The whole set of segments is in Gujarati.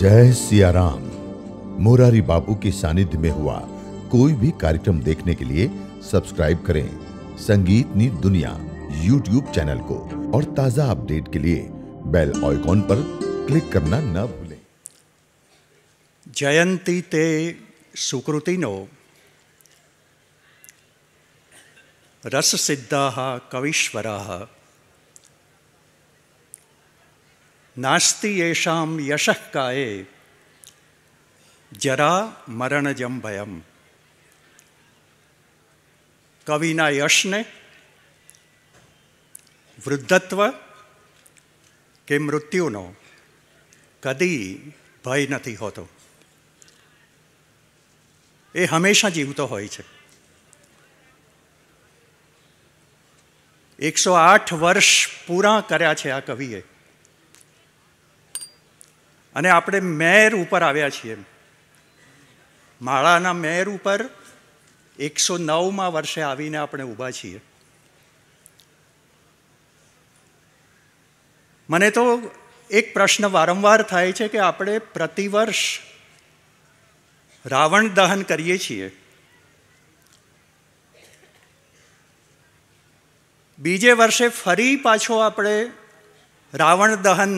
जय सिया मुरारी मोरारी बाबू के सानिध्य में हुआ कोई भी कार्यक्रम देखने के लिए सब्सक्राइब करें संगीत नी दुनिया यूट्यूब चैनल को और ताज़ा अपडेट के लिए बेल आइकॉन पर क्लिक करना न भूलें जयंती ते सुकृति नो रस सिद्धा कविश्वरा નાસ્તિ યશામ યશઃકાએ જરા મરણજમ ભયમ કવિના યશને વૃદ્ધત્વ કે મૃત્યુનો કદી ભય નથી હોતો એ હંમેશા જીવતો હોય છે એકસો આઠ વર્ષ પૂરા કર્યા છે આ કવિએ અને આપણે મેર ઉપર આવ્યા છીએ માળાના મેર ઉપર એકસો નવમાં વર્ષે આવીને આપણે ઊભા છીએ મને તો એક પ્રશ્ન વારંવાર થાય છે કે આપણે પ્રતિવર્ષ રાવણ દહન કરીએ છીએ બીજે વર્ષે ફરી પાછો આપણે રાવણ દહન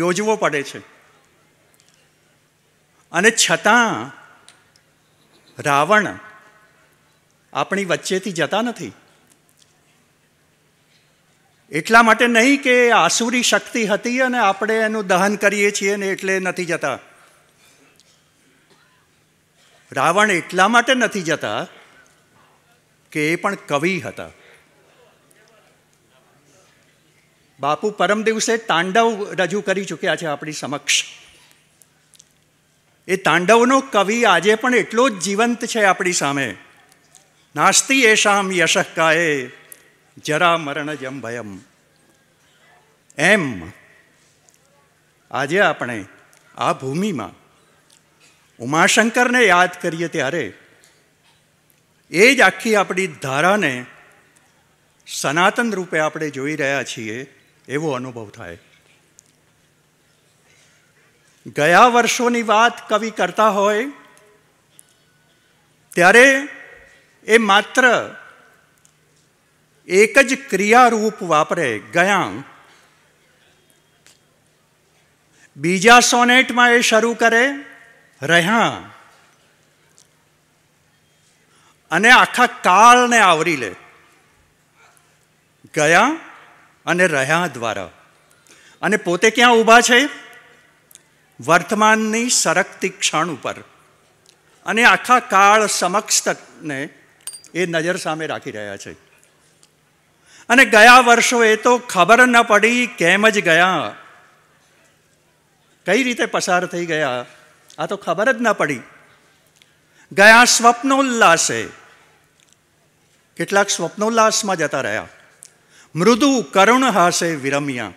યોજવો પડે છે અને છતાં રાવણ આપણી વચ્ચેથી જતા નથી એટલા માટે નહીં કે આસુરી શક્તિ હતી અને આપણે એનું દહન કરીએ છીએ ને એટલે નથી જતા રાવણ એટલા માટે નથી જતા કે એ પણ કવિ હતા બાપુ પરમ દિવસે તાંડવ રજૂ કરી ચૂક્યા છે આપણી સમક્ષ એ તાંડવનો કવિ આજે પણ એટલો જ જીવંત છે આપણી સામે નાસ્તિ એશામ યશકાએ જરા મરણ જમ ભયમ એમ આજે આપણે આ ભૂમિમાં ઉમાશંકરને યાદ કરીએ ત્યારે એ જ આખી આપણી ધારાને સનાતન રૂપે આપણે જોઈ રહ્યા છીએ એવો અનુભવ થાય ગયા વર્ષોની વાત કવિ કરતા હોય ત્યારે એ માત્ર એક જ ક્રિયારૂપ વાપરે ગયા બીજા સોનેટમાં એ શરૂ કરે રહ્યા અને આખા કાળને આવરી લે ગયા અને રહ્યા દ્વારા અને પોતે ક્યાં ઊભા છે વર્તમાનની સરકતી ક્ષણ ઉપર અને આખા કાળ સમક્ષને એ નજર સામે રાખી રહ્યા છે અને ગયા વર્ષો એ તો ખબર ન પડી કેમ જ ગયા કઈ રીતે પસાર થઈ ગયા આ તો ખબર જ ન પડી ગયા સ્વપ્નોલ્લાસે કેટલાક સ્વપ્નોલ્લાસમાં જતા રહ્યા મૃદુ કરુણ હાસે વિરમ્યા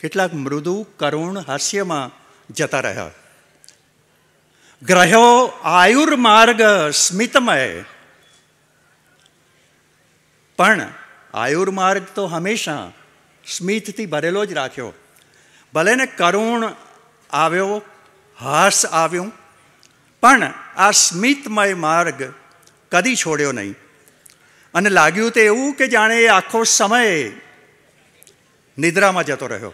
કેટલાક મૃદુ કરુણ હાસ્યમાં જતા રહ્યા ગ્રહ્યો આયુર્માર્ગ સ્મિતમય પણ આયુર્માર્ગ તો હંમેશા સ્મિતથી ભરેલો જ રાખ્યો ભલે ને કરુણ આવ્યો હાસ આવ્યું પણ આ સ્મિતમય માર્ગ કદી છોડ્યો નહીં અને લાગ્યું તો એવું કે જાણે એ આખો સમય નિદ્રામાં જતો રહ્યો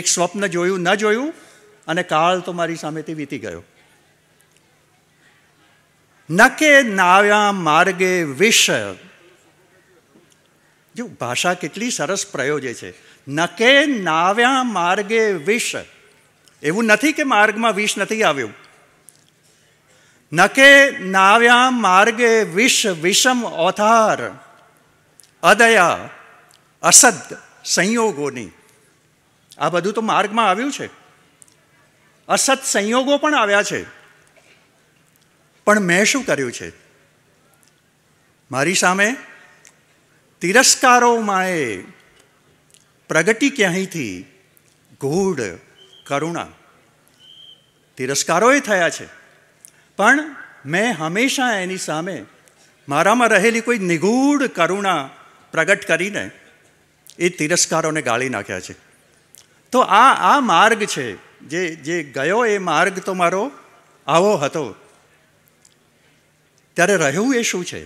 એક સ્વપ્ન જોયું ન જોયું અને કાળ તો મારી સામેથી વીતી ગયો નકે નાવ્યા માર્ગે વિષય જો ભાષા કેટલી સરસ પ્રયોજે છે નકે નાવ્યા માર્ગે વિષ એવું નથી કે માર્ગમાં વિષ નથી આવ્યું નકે નાવ્યા માર્ગે વિષ વિષમ ઓથાર અદયા અસદ સંયોગોની આ બધું તો માર્ગમાં આવ્યું છે અસત સંયોગો પણ આવ્યા છે પણ મેં શું કર્યું છે મારી સામે તિરસ્કારોમાંએ પ્રગટી ક્યાંયથી ગૂઢ કરુણા તિરસ્કારોએ થયા છે પણ મેં હંમેશા એની સામે મારામાં રહેલી કોઈ નિગૂઢ કરુણા પ્રગટ કરીને એ તિરસ્કારોને ગાળી નાખ્યા છે તો આ આ માર્ગ છે જે જે ગયો એ માર્ગ તો મારો આવો હતો ત્યારે રહ્યું એ શું છે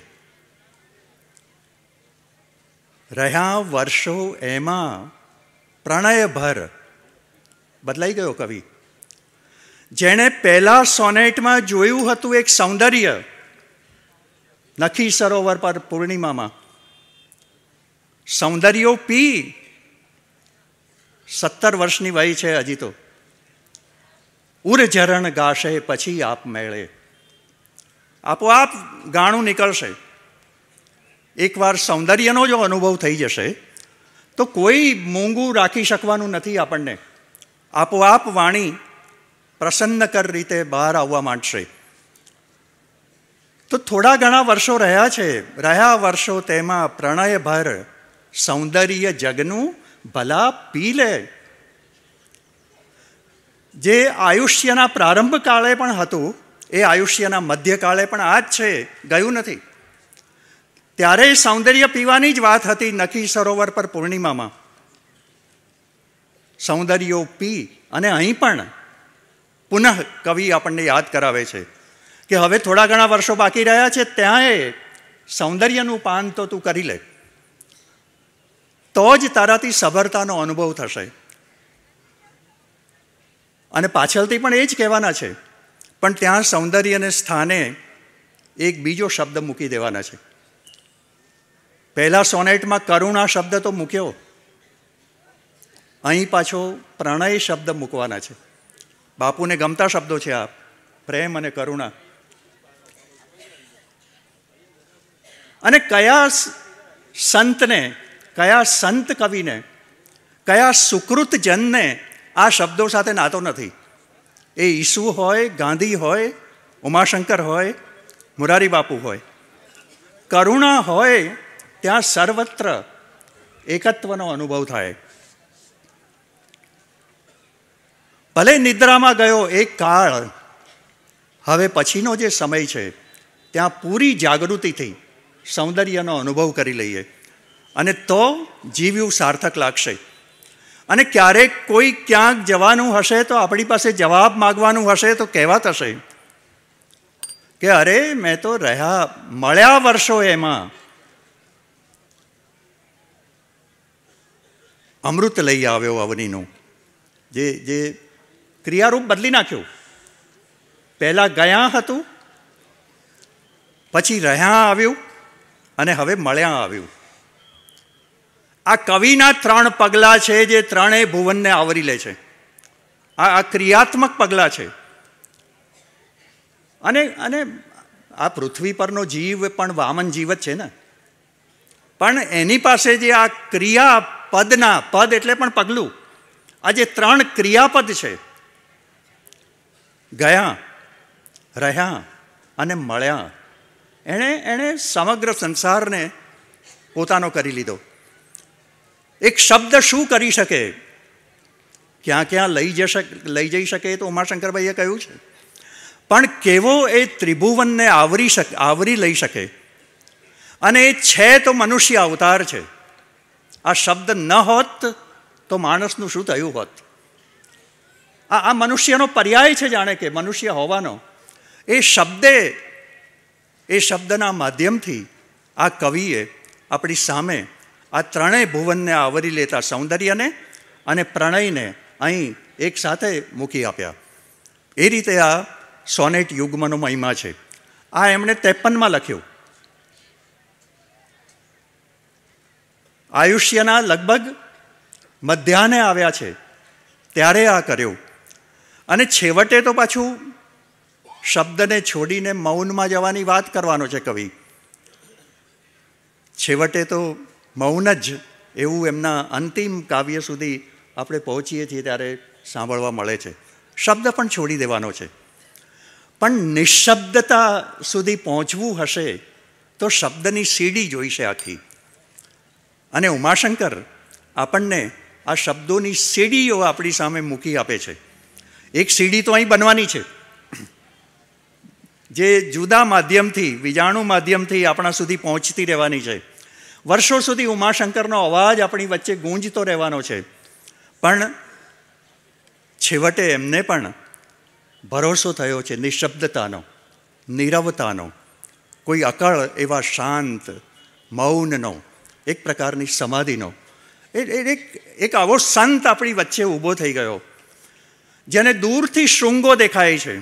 રહ્યા વર્ષો એમાં પ્રણયભર બદલાઈ ગયો કવિ જેણે પહેલા સોનેટમાં જોયું હતું એક સૌંદર્ય નખી સરોવર પર પૂર્ણિમામાં સૌંદર્યો પી સત્તર વર્ષની વય છે હજી તો ઉર્જરણ ગાશે પછી આપ મેળે આપોઆપ ગાણું નીકળશે એકવાર સૌંદર્યનો જો અનુભવ થઈ જશે તો કોઈ મોંઘું રાખી શકવાનું નથી આપણને આપોઆપ વાણી પ્રસન્નકર રીતે બહાર આવવા માંડશે તો થોડા ઘણા વર્ષો રહ્યા છે રહ્યા વર્ષો તેમાં પ્રણયભર સૌંદર્ય જગનું ભલા પી લે જે આયુષ્યના પ્રારંભ કાળે પણ હતું એ આયુષ્યના મધ્યકાળે પણ આ જ છે ગયું નથી ત્યારે સૌંદર્ય પીવાની જ વાત હતી નખી સરોવર પર પૂર્ણિમામાં સૌંદર્યો પી અને અહીં પણ પુનઃ કવિ આપણને યાદ કરાવે છે કે હવે થોડા ઘણા વર્ષો બાકી રહ્યા છે ત્યાં એ સૌંદર્યનું પાન તો તું કરી લે તો જ તારાથી સભરતાનો અનુભવ થશે અને પાછળથી પણ એ જ કહેવાના છે પણ ત્યાં સૌંદર્યને સ્થાને એક બીજો શબ્દ મૂકી દેવાના છે પહેલાં સોનેટમાં કરુણા શબ્દ તો મૂક્યો અહીં પાછો પ્રણય શબ્દ મૂકવાના છે બાપુને ગમતા શબ્દો છે આ પ્રેમ અને કરુણા અને કયા સંતને કયા સંત કવિને કયા સુકૃત જનને આ શબ્દો સાથે નાતો નથી એ ઈસુ હોય ગાંધી હોય ઉમાશંકર હોય મુરારી બાપુ હોય કરુણા હોય ત્યાં સર્વત્ર એકત્વનો અનુભવ થાય ભલે નિદ્રામાં ગયો એક કાળ હવે પછીનો જે સમય છે ત્યાં પૂરી જાગૃતિથી સૌંદર્યનો અનુભવ કરી લઈએ અને તો જીવ્યું સાર્થક લાગશે અને ક્યારેક કોઈ ક્યાંક જવાનું હશે તો આપણી પાસે જવાબ માગવાનું હશે તો કહેવા થશે કે અરે મેં તો રહ્યા મળ્યા વર્ષો એમાં અમૃત લઈ આવ્યો અવનીનું જે જે ક્રિયારૂપ બદલી નાખ્યું પહેલાં ગયા હતું પછી રહ્યા આવ્યું અને હવે મળ્યા આવ્યું આ કવિના ત્રણ પગલાં છે જે ત્રણેય ભુવનને આવરી લે છે આ આ ક્રિયાત્મક પગલાં છે અને અને આ પૃથ્વી પરનો જીવ પણ વામન જીવ જ છે ને પણ એની પાસે જે આ ક્રિયાપદના પદ એટલે પણ પગલું આ જે ત્રણ ક્રિયાપદ છે ગયા રહ્યા અને મળ્યા એણે એણે સમગ્ર સંસારને પોતાનો કરી લીધો એક શબ્દ શું કરી શકે ક્યાં ક્યાં લઈ જઈ શકે લઈ જઈ શકે તો ઉમાશંકરભાઈએ કહ્યું છે પણ કેવો એ ત્રિભુવનને આવરી શકે આવરી લઈ શકે અને એ છે તો મનુષ્ય અવતાર છે આ શબ્દ ન હોત તો માણસનું શું થયું હોત આ આ મનુષ્યનો પર્યાય છે જાણે કે મનુષ્ય હોવાનો એ શબ્દે એ શબ્દના માધ્યમથી આ કવિએ આપણી સામે આ ત્રણેય ભુવનને આવરી લેતા સૌંદર્યને અને પ્રણયને અહીં એક સાથે મૂકી આપ્યા એ રીતે આ સોનેટ યુગ્મનો મહિમા છે આ એમણે ત્રેપનમાં લખ્યું આયુષ્યના લગભગ મધ્યાને આવ્યા છે ત્યારે આ કર્યું અને છેવટે તો પાછું શબ્દને છોડીને મૌનમાં જવાની વાત કરવાનો છે કવિ છેવટે તો મૌન જ એવું એમના અંતિમ કાવ્ય સુધી આપણે પહોંચીએ છીએ ત્યારે સાંભળવા મળે છે શબ્દ પણ છોડી દેવાનો છે પણ નિઃશબ્દતા સુધી પહોંચવું હશે તો શબ્દની સીડી જોઈશે આખી અને ઉમાશંકર આપણને આ શબ્દોની સીડીઓ આપણી સામે મૂકી આપે છે એક સીડી તો અહીં બનવાની છે જે જુદા માધ્યમથી બીજાણુ માધ્યમથી આપણા સુધી પહોંચતી રહેવાની છે વર્ષો સુધી ઉમાશંકરનો અવાજ આપણી વચ્ચે ગૂંજતો રહેવાનો છે પણ છેવટે એમને પણ ભરોસો થયો છે નિશબ્દતાનો નિરવતાનો કોઈ અકળ એવા શાંત મૌનનો એક પ્રકારની સમાધિનો એ એક એક આવો સંત આપણી વચ્ચે ઊભો થઈ ગયો જેને દૂરથી શૃંગો દેખાય છે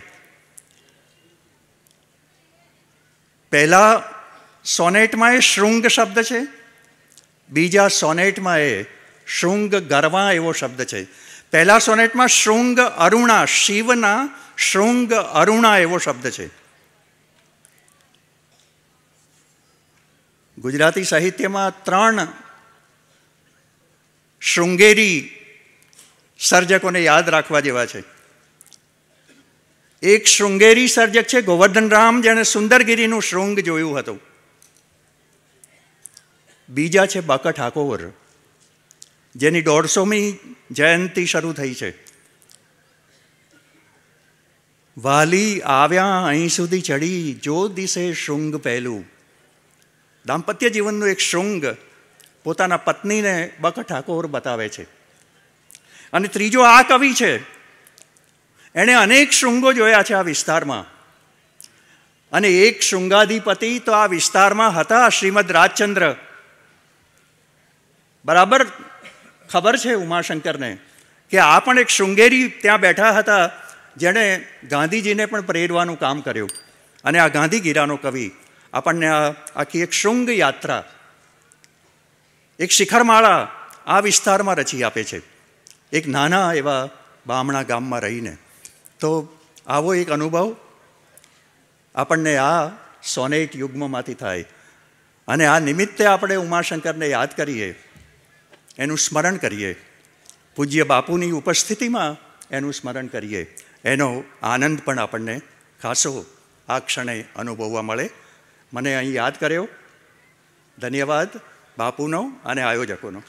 પહેલાં સોનેટમાં એ શૃંગ શબ્દ છે બીજા સોનેટમાં એ શૃંગ ગરવા એવો શબ્દ છે પહેલા સોનેટમાં શૃંગ અરુણા શિવના શૃંગ અરુણા એવો શબ્દ છે ગુજરાતી સાહિત્યમાં ત્રણ શૃંગેરી સર્જકોને યાદ રાખવા જેવા છે એક શૃંગેરી સર્જક છે ગોવર્ધન રામ જેણે સુંદરગીરીનું શૃંગ જોયું હતું બીજા છે બાકા ઠાકોર જેની દોઢસોમી જયંતિ શરૂ થઈ છે વાલી આવ્યા અહીં સુધી ચડી જો દિશે શૃંગ પહેલું દાંપત્ય જીવનનું એક શૃંગ પોતાના પત્નીને બક ઠાકોર બતાવે છે અને ત્રીજો આ કવિ છે એણે અનેક શૃંગો જોયા છે આ વિસ્તારમાં અને એક શૃંગાધિપતિ તો આ વિસ્તારમાં હતા શ્રીમદ રાજચંદ્ર બરાબર ખબર છે ઉમાશંકરને કે આ પણ એક શૃંગેરી ત્યાં બેઠા હતા જેણે ગાંધીજીને પણ પ્રેરવાનું કામ કર્યું અને આ ગાંધીગીરાનો કવિ આપણને આ આખી એક શૃંગ યાત્રા એક શિખરમાળા આ વિસ્તારમાં રચી આપે છે એક નાના એવા બામણા ગામમાં રહીને તો આવો એક અનુભવ આપણને આ સોનેટ યુગ્મમાંથી થાય અને આ નિમિત્તે આપણે ઉમાશંકરને યાદ કરીએ એનું સ્મરણ કરીએ પૂજ્ય બાપુની ઉપસ્થિતિમાં એનું સ્મરણ કરીએ એનો આનંદ પણ આપણને ખાસો આ ક્ષણે અનુભવવા મળે મને અહીં યાદ કર્યો ધન્યવાદ બાપુનો અને આયોજકોનો